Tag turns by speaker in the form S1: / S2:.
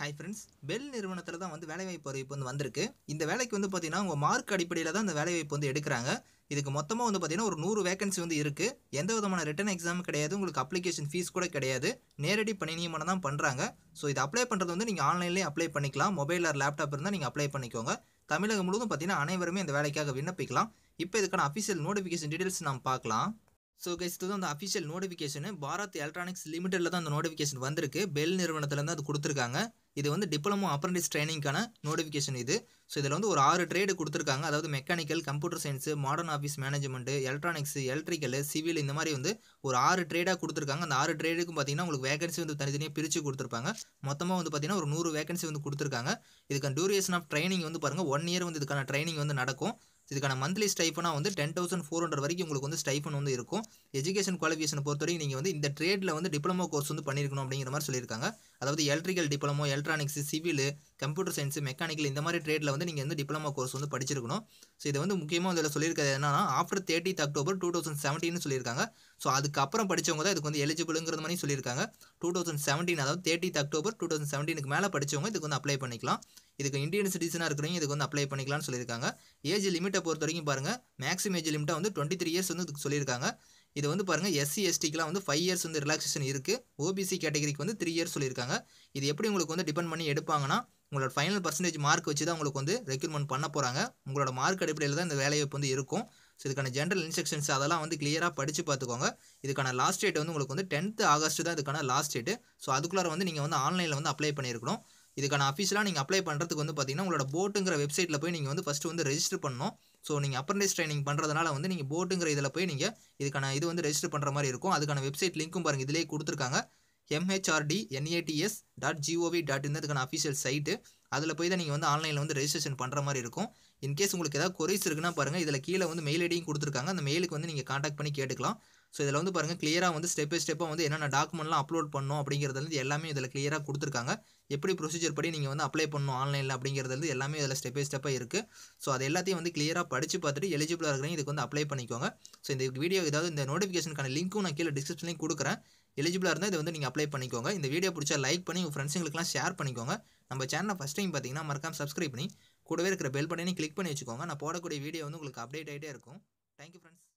S1: hi friends bell நிறுவனத்தில் தான் வந்து வேலைவாய்ப்பு அறிவிப்பு வந்து வந்திருக்கு இந்த வேலைக்கு வந்து பார்த்தீங்கன்னா உங்கள் மார்க் அடிப்படையில் தான் இந்த வேலைவாய்ப்பு வந்து எடுக்கிறாங்க இதுக்கு மொத்தமாக வந்து பார்த்தீங்கன்னா ஒரு நூறு வேகன்சி வந்து இருக்குது எந்த விதமான ரிட்டன் எக்ஸாம் கிடையாது உங்களுக்கு அப்ளிகேஷன் ஃபீஸ் கூட கிடையாது நேரடி பணி நியமனம் தான் பண்ணுறாங்க ஸோ இது அப்ளை பண்ணுறது வந்து நீங்கள் ஆன்லைன்லேயே அப்ளை பண்ணிக்கலாம் மொபைல் ஆர் லேப்டாப் இருந்தால் நீங்கள் அப்ளை பண்ணிக்கோங்க தமிழகம் முழுவதும் பார்த்தீங்கன்னா அனைவருமே இந்த வேலைக்காக விண்ணப்பிக்கலாம் இப்போ இதுக்கான அஃபிஷியல் நோட்டிஃபிகேஷன் டீடைல்ஸ் நாம் பார்க்கலாம் ஸோ கைஸ் இது அந்த அஃபிஷியல் நோட்டிஃபிகேஷன் பாரத் எலக்ட்ரானிக்ஸ் லிமிட்டடில் தான் அந்த நோட்டிஃபிகேஷன் வந்திருக்கு பெல் நிறுவனத்தில் தான் அது கொடுத்துருக்காங்க இது வந்து டிப்ளமோ அப்ரண்டிஸ் ட்ரைனிங்கான நோட்டிஃபிகேஷன் இது ஸோ இதில் வந்து ஒரு ஆறு ட்ரேடு கொடுத்துருக்காங்க அதாவது mechanical computer science modern office management electronics electrical civil இந்த மாதிரி வந்து ஒரு ஆறு ட்ரேடாக கொடுத்துருக்காங்க அந்த ஆறு ட்ரேடுக்கும் பார்த்தீங்கன்னா உங்களுக்கு வேகன்சி வந்து தனித்தனியாக பிரித்து கொடுத்துருப்பாங்க மொத்தமாக வந்து பார்த்தீங்கன்னா ஒரு நூறு வேகன்சி வந்து கொடுத்துருக்காங்க இதுக்கான டியூரேஷன் ஆஃப் ட்ரைனிங் வந்து பாருங்கள் ஒன் இயர் வந்து இதுக்கான ட்ரைனிங் வந்து நடக்கும் இதுக்கான மந்த்லி ஸ்டைஃபனாக வந்து டென் தௌசண்ட் ஃபோர் ஹண்ட்ரட் வரைக்கும் உங்களுக்கு வந்து ஸ்டைஃபன் வந்து இருக்கும் எஜுகேஷன் குவாலிஃபிகேஷன் பொறுத்த வரைக்கும் நீங்கள் வந்து இந்த ட்ரேடில் வந்து டிப்ளமோ கோர்ஸ் வந்து பண்ணியிருக்கணும் அப்படிங்கிற மாதிரி சொல்லியிருக்காங்க அதாவது electrical diploma electronics civil computer science mechanical இந்த மாதிரி ட்ரேடில் வந்து நீங்கள் வந்து டிப்ளமா கோர்ஸ் வந்து படிச்சிருக்கணும் ஸோ இதை வந்து முக்கியமாக இதில் சொல்லியிருக்கிறது என்னன்னா after thirty October two thousand seventeen சொல்லியிருக்காங்க ஸோ அதுக்கப்புறம் படித்தவங்க தான் இதுக்கு வந்து எலிஜிபிள்ங்கிறது மாதிரி சொல்லியிருக்காங்க டூ தௌசண்ட் செவன்டீன் அதாவது தேர்ட்டி அக்டோபர் டூ தௌசண்ட் செவன்டீனுக்கு மேலே படித்தவங்க இதுக்கு வந்து அப்ளை பண்ணிக்கலாம் இதுக்கு இந்தியன் சிட்டிசனாக இருக்கிறவங்க இதுக்கு வந்து அப்ளை பண்ணிக்கலாம்னு சொல்லியிருக்காங்க ஏஜ் லிமிட்டை பொறுத்த வரைக்கும் பாருங்கள் மேக்ஸிமம் ஏஜ் லிமிட்டாக வந்து டுவெண்ட்டி த்ரீ இயர்ஸ் வந்து இதுக்கு சொல்லியிருக்காங்க இது வந்து பாருங்கள் எஸ்சி எஸ்டிக்கெலாம் வந்து ஃபைவ் இயர்ஸ் வந்து ரிலாக்ஸேஷன் இருக்குது ஓபிசி கேட்டகரிக்கு வந்து த்ரீ இயர்ஸ் சொல்லியிருக்காங்க இது எப்படி உங்களுக்கு வந்து டிபெண்ட் பண்ணி எடுப்பாங்கன்னா உங்களோட ஃபைனல் பர்சன்டேஜ் மார்க் வச்சு தான் உங்களுக்கு வந்து ரெக்யூர்மெண்ட் பண்ண போகிறாங்க உங்களோட மார்க் அடிப்படையில் தான் இந்த வேலைவாய்ப்பு வந்து இருக்கும் ஸோ இதுக்கான ஜென்ரல் இன்ஸ்ட்ரக்ஷன்ஸ் அதெல்லாம் வந்து கிளியராக படித்து பார்த்துக்கோங்க இதுக்கான லாஸ்ட் டேட் வந்து உங்களுக்கு வந்து டென்த்து ஆகஸ்ட் தான் இதுக்கான லாஸ்ட் டேட்டு ஸோ அதுக்குள்ளார வந்து நீங்கள் வந்து ஆன்லைனில் வந்து அப்ளை பண்ணியிருக்கணும் இதுக்கான அஃபிஷியலாக நீங்கள் அப்ளை பண்ணுறதுக்கு வந்து பார்த்தீங்கன்னா உங்களோட போட்டுங்கிற வெப்சைட்டில் போய் நீங்கள் வந்து ஃபஸ்ட்டு வந்து ரெஜிஸ்டர் பண்ணணும் ஸோ நீங்கள் அப்ரண்டைஸ் ட்ரைனிங் பண்ணுறதுனால வந்து நீங்கள் போட்டுங்கிற இதில் போய் நீங்கள் இதுக்கான இது வந்து ரெஜிஸ்டர் பண்ணுற மாதிரி இருக்கும் அதுக்கான வெப்சைட் லிங்க்கும் பாருங்கள் இதிலே கொடுத்துருக்காங்க MHRD NATS dot gov dot in அதுக்கான அஃபிஷியல் சைட்டு அதில் போய் தான் நீங்கள் வந்து ஆன்லைனில் வந்து ரெஜிஸ்ட்ரேஷன் பண்ணுற மாதிரி இருக்கும் இன்கேஸ் உங்களுக்கு ஏதாவது கொரிஸ் இருக்குன்னா பாருங்கள் இதில் கீழே வந்து மெயில் ஐடியும் கொடுத்துருக்காங்க அந்த மெயிலுக்கு வந்து நீங்கள் காண்டாக்ட் பண்ணி கேட்டுக்கலாம் ஸோ இதில் வந்து பாருங்கள் கிளியராக வந்து ஸ்டெப் பை ஸ்டெப்பாக வந்து என்னென்ன டாக்குமெண்ட்லாம் அப்லோட் பண்ணணும் அப்படிங்கிறதுலேருந்து எல்லாமே இதில் கிளியராக கொடுத்துருக்காங்க எப்படி ப்ரொசீஜர் படி நீங்கள் வந்து அப்ளை பண்ணணும் ஆன்லைனில் அப்படிங்கிறது எல்லாமே இதில் ஸ்டெப் பை ஸ்டெப்பாக இருக்குது ஸோ அது எல்லாத்தையும் வந்து கிளியராக படித்து பார்த்துட்டு எலிஜிபிளாக இருக்கிறீங்க இதுக்கு வந்து அப்ளை பண்ணிக்கோங்க ஸோ இந்த வீடியோ ஏதாவது இந்த நோட்டிஃபிகேஷனுக்கான லிங்க்கும் நான் கீழே டிஸ்கிரிப்ஷன்லேயும் கொடுக்குறேன் எலிஜிபிளாக இருந்தால் இதை வந்து நீங்கள் அப்ளை பண்ணிக்கோங்க இந்த வீடியோ பிடிச்சா லைக் பண்ணி உங்கள் ஃப்ரெண்ட்ஸுங்களுக்குலாம் ஷேர் பண்ணிக்கோங்க நம்ம சேனலை ஃபஸ்ட் டைம் பார்த்தீங்கன்னா மறக்காமல் சப்ஸ்கிரைப் பண்ணி கூடவே இருக்கிற பெல் பட்டனையும் கிளிக் பண்ணி வச்சுக்கோங்க நான் போடக்கூடிய வீடியோ வந்து உங்களுக்கு அப்டேட் ஆகிட்டே இருக்கும் தேங்க்யூ ஃப்ரெண்ட்ஸ்